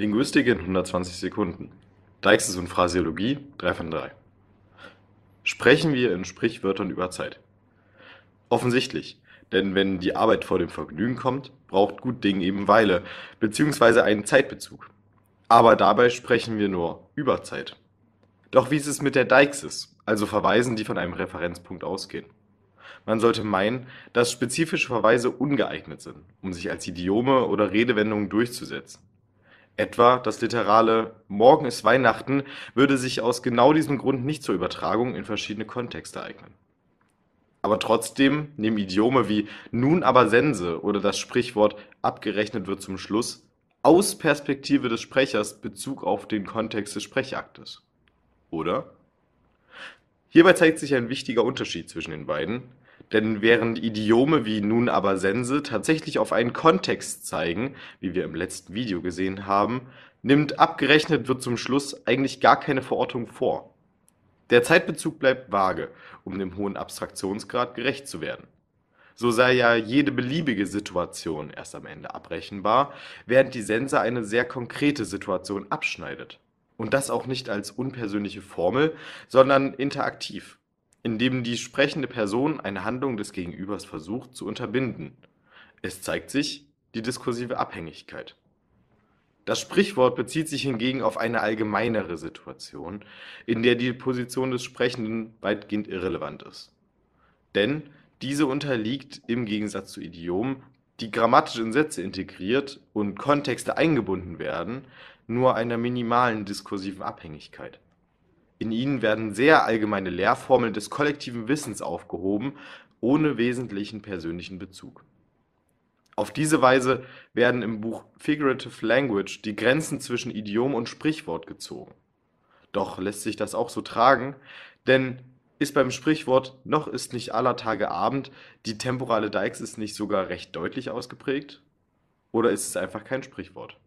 Linguistik in 120 Sekunden. Deixis und Phraseologie 3 von 3. Sprechen wir in Sprichwörtern über Zeit. Offensichtlich, denn wenn die Arbeit vor dem Vergnügen kommt, braucht gut Ding eben Weile, beziehungsweise einen Zeitbezug. Aber dabei sprechen wir nur über Zeit. Doch wie ist es mit der Deixis, also Verweisen, die von einem Referenzpunkt ausgehen? Man sollte meinen, dass spezifische Verweise ungeeignet sind, um sich als Idiome oder Redewendungen durchzusetzen. Etwa das literale Morgen ist Weihnachten würde sich aus genau diesem Grund nicht zur Übertragung in verschiedene Kontexte eignen. Aber trotzdem nehmen Idiome wie nun aber Sense oder das Sprichwort abgerechnet wird zum Schluss aus Perspektive des Sprechers Bezug auf den Kontext des Sprechaktes. Oder? Hierbei zeigt sich ein wichtiger Unterschied zwischen den beiden, denn während Idiome wie nun aber Sense tatsächlich auf einen Kontext zeigen, wie wir im letzten Video gesehen haben, nimmt abgerechnet wird zum Schluss eigentlich gar keine Verortung vor. Der Zeitbezug bleibt vage, um dem hohen Abstraktionsgrad gerecht zu werden. So sei ja jede beliebige Situation erst am Ende abrechenbar, während die Sense eine sehr konkrete Situation abschneidet. Und das auch nicht als unpersönliche Formel, sondern interaktiv indem die sprechende Person eine Handlung des Gegenübers versucht zu unterbinden. Es zeigt sich die diskursive Abhängigkeit. Das Sprichwort bezieht sich hingegen auf eine allgemeinere Situation, in der die Position des Sprechenden weitgehend irrelevant ist. Denn diese unterliegt im Gegensatz zu Idiomen, die grammatisch in Sätze integriert und Kontexte eingebunden werden, nur einer minimalen diskursiven Abhängigkeit. In ihnen werden sehr allgemeine Lehrformeln des kollektiven Wissens aufgehoben, ohne wesentlichen persönlichen Bezug. Auf diese Weise werden im Buch Figurative Language die Grenzen zwischen Idiom und Sprichwort gezogen. Doch lässt sich das auch so tragen, denn ist beim Sprichwort noch ist nicht aller Tage Abend, die temporale Deichs ist nicht sogar recht deutlich ausgeprägt? Oder ist es einfach kein Sprichwort?